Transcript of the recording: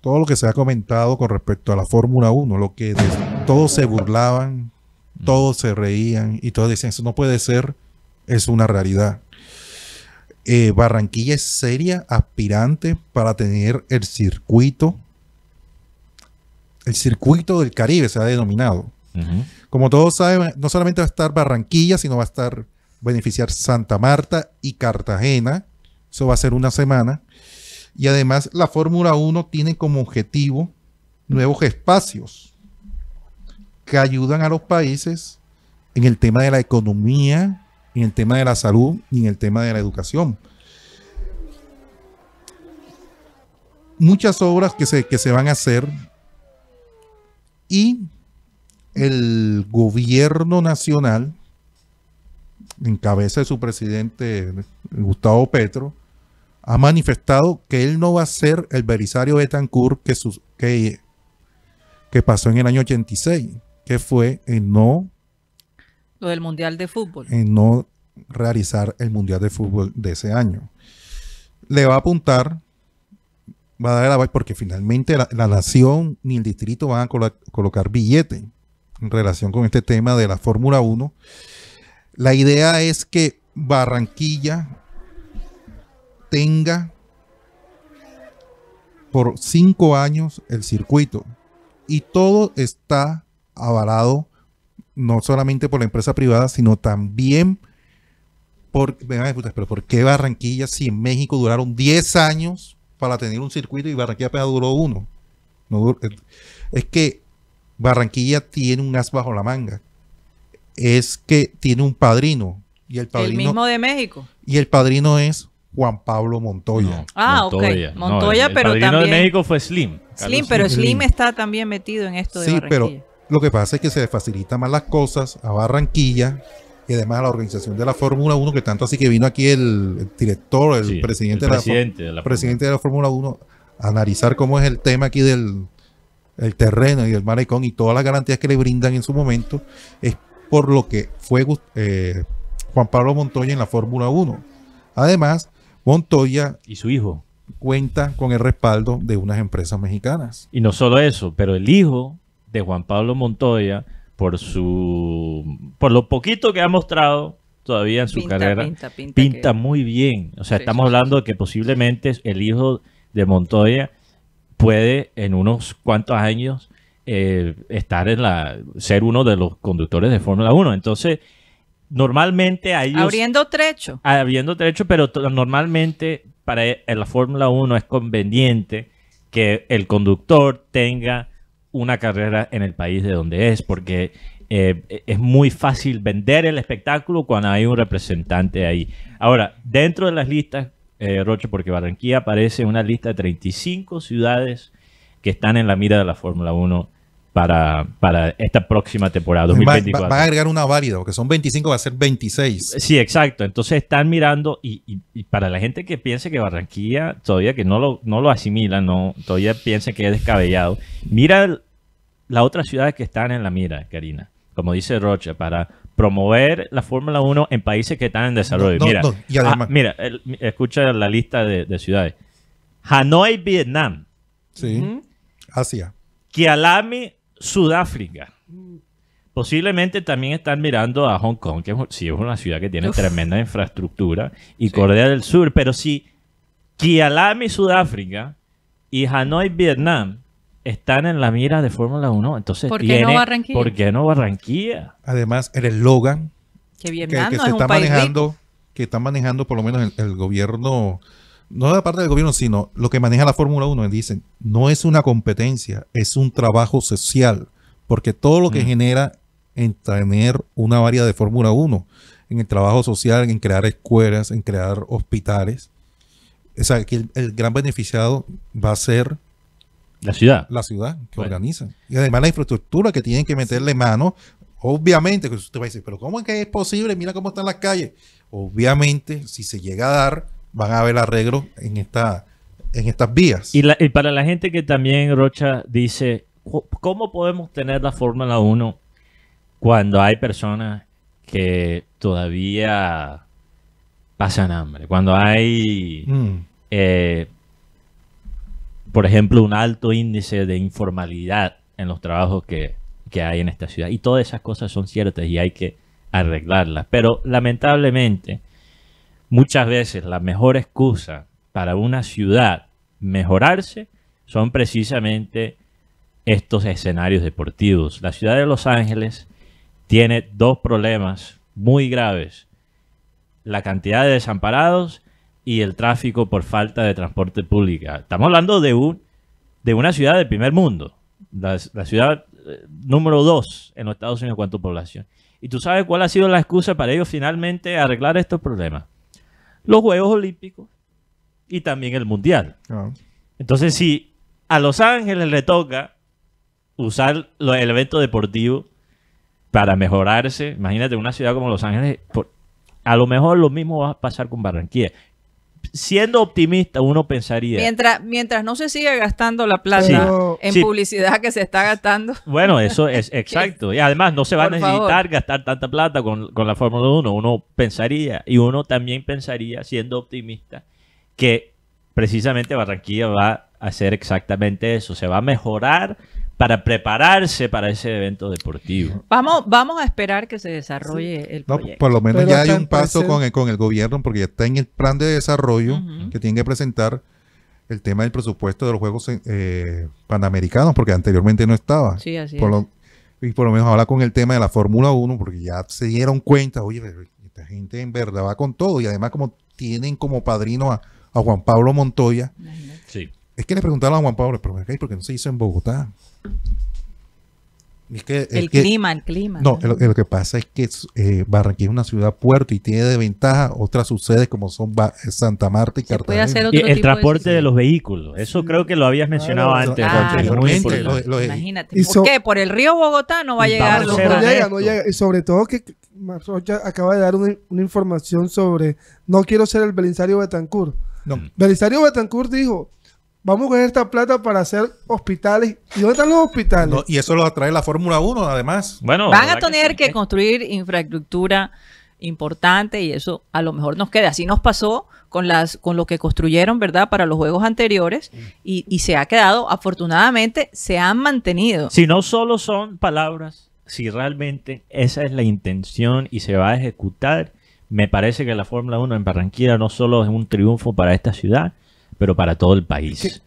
todo lo que se ha comentado con respecto a la Fórmula 1, lo que todos se burlaban, mm. todos se reían y todos decían, eso no puede ser, es una realidad. Eh, Barranquilla es seria aspirante para tener el circuito, el circuito del Caribe se ha denominado. Como todos saben, no solamente va a estar Barranquilla, sino va a estar beneficiar Santa Marta y Cartagena. Eso va a ser una semana. Y además la Fórmula 1 tiene como objetivo nuevos espacios que ayudan a los países en el tema de la economía, en el tema de la salud y en el tema de la educación. Muchas obras que se, que se van a hacer y el gobierno nacional, en cabeza de su presidente Gustavo Petro, ha manifestado que él no va a ser el Belisario Betancourt que, que, que pasó en el año 86, que fue en no... Lo del Mundial de Fútbol. En no realizar el Mundial de Fútbol de ese año. Le va a apuntar, va a dar la porque finalmente la, nación ni el distrito van a colocar billete en relación con este tema de la Fórmula 1. La idea es que Barranquilla tenga por cinco años el circuito. Y todo está avalado no solamente por la empresa privada, sino también por... pero ¿por qué Barranquilla si en México duraron 10 años para tener un circuito y Barranquilla apenas duró uno? Eh, es que Barranquilla tiene un as bajo la manga. Es que tiene un padrino. Y el, padrino, el mismo de México. Y el padrino es Juan Pablo Montoya. ah, ok. Montoya, pero también. de México fue Slim. Slim, pero Slim, está también metido en esto de Sí, pero lo que pasa es que se facilitan más las cosas a Barranquilla y además a la organización de la Fórmula 1, que tanto así que vino aquí el, director, el, presidente, de la, presidente de la Fórmula 1 a analizar cómo es el tema aquí del terreno y el malecón y todas las garantías que le brindan en su momento, es por lo que fue eh, Juan Pablo Montoya en la Fórmula 1. Además, Montoya y su hijo cuenta con el respaldo de unas empresas mexicanas. Y no solo eso, pero el hijo de Juan Pablo Montoya, por su por lo poquito que ha mostrado todavía en su carrera, pinta, muy bien. O sea, estamos hablando de que posiblemente el hijo de Montoya puede en unos cuantos años eh, estar en la ser uno de los conductores de Fórmula 1. Entonces, normalmente hay Abriendo trecho. Abriendo trecho, pero normalmente para e, la Fórmula 1 es conveniente que el conductor tenga una carrera en el país de donde es, porque eh, e, es muy fácil vender el espectáculo cuando hay un representante ahí. Ahora, dentro de las listas, eh, Roche, porque Barranquilla aparece una lista de 35 ciudades que están en la mira de la Fórmula 1 para, para esta próxima temporada 2024. Van va, a agregar una válida, porque son 25, va a ser 26. Sí, exacto. Entonces están mirando, y, para la gente que piense que Barranquilla todavía que no lo, no lo asimila, no, todavía piensa que es descabellado, mira las otras ciudades que están en la mira, Karina, como dice Rocha, para promover la Fórmula 1 en países que están en desarrollo. mira, ah, escucha la lista de, ciudades. Hanoi, Vietnam. Sí. Asia. Kialami, Sudáfrica. Posiblemente también están mirando a Hong Kong, que sí es una ciudad que tiene tremenda infraestructura, y Corea del Sur, pero si Kialami, Sudáfrica, y Hanoi, Vietnam, están en la mira de Fórmula 1, entonces ¿Por qué no Barranquilla? Además, el eslogan que, está manejando, que está manejando por lo menos el gobierno no de parte del gobierno, sino lo que maneja la Fórmula 1, dicen, no es una competencia, es un trabajo social, porque todo lo que mm. genera en tener una área de Fórmula 1, en el trabajo social, en crear escuelas, en crear hospitales, es aquí el, gran beneficiado va a ser la ciudad. La ciudad que organiza Y además la infraestructura que tienen que meterle mano, obviamente, que usted va a decir, pero ¿cómo es que es posible? Mira cómo están las calles. Obviamente, si se llega a dar, van a haber arreglos en, esta, en estas vías. Y, para la gente que también, Rocha, dice, ¿cómo podemos tener la Fórmula 1 cuando hay personas que todavía pasan hambre? Cuando hay... Mm. Eh, por ejemplo, un alto índice de informalidad en los trabajos que, que, hay en esta ciudad. Y todas esas cosas son ciertas y hay que arreglarlas. Pero lamentablemente, Muchas veces la mejor excusa para una ciudad mejorarse son precisamente estos escenarios deportivos. La ciudad de Los Ángeles tiene dos problemas muy graves. La cantidad de desamparados y el tráfico por falta de transporte público. Estamos hablando de, un, de una ciudad del primer mundo. La, ciudad eh, número dos en los Estados Unidos en cuanto a población. ¿Y tú sabes cuál ha sido la excusa para ellos finalmente arreglar estos problemas? los Juegos Olímpicos y también el Mundial. Ah. Entonces, si a Los Ángeles le toca usar los, el evento deportivo para mejorarse, imagínate una ciudad como Los Ángeles, a lo mejor lo mismo va a pasar con Barranquilla siendo optimista, uno pensaría. Mientras, mientras no se siga gastando la plata en publicidad que se está gastando. Bueno, eso es exacto. Y además, no se va a necesitar gastar tanta plata con, con la Fórmula 1. Uno pensaría, y uno también pensaría, siendo optimista, que precisamente Barranquilla va a hacer exactamente eso. Se va a mejorar para prepararse para ese evento deportivo. Vamos, vamos a esperar que se desarrolle el proyecto. por lo menos ya hay un paso con el, con el gobierno porque ya está en el plan de desarrollo que tiene que presentar el tema del presupuesto de los Juegos eh, Panamericanos porque anteriormente no estaba. Sí, así es. y por lo menos ahora con el tema de la Fórmula 1 porque ya se dieron cuenta, oye, esta gente en verdad va con todo y además como tienen como padrino a, Juan Pablo Montoya es que le preguntaron a Juan Pablo, pero ¿por qué no se hizo en Bogotá? el, clima, el clima. No, Lo, que pasa es que eh, Barranquilla es una ciudad puerto y tiene de ventaja otras sucedes como son eh, Santa Marta y Cartagena. el transporte de... los vehículos, eso creo que lo habías mencionado antes. Ah, Imagínate, ¿por qué? Por el río Bogotá no va a llegar. No, no llega, no llega. Y sobre todo que acaba de dar una, información sobre, no quiero ser el Belisario Betancourt. Belisario Betancourt dijo, Vamos a coger esta plata para hacer hospitales. ¿Y dónde están los hospitales? y eso lo atrae la Fórmula 1, además. Bueno, Van a tener que, construir infraestructura importante y eso a lo mejor nos queda. Así nos pasó con las con lo que construyeron, ¿verdad? Para los juegos anteriores y, y se ha quedado, afortunadamente, se han mantenido. Si no solo son palabras, si realmente esa es la intención y se va a ejecutar, me parece que la Fórmula 1 en Barranquilla no solo es un triunfo para esta ciudad, pero para todo el país.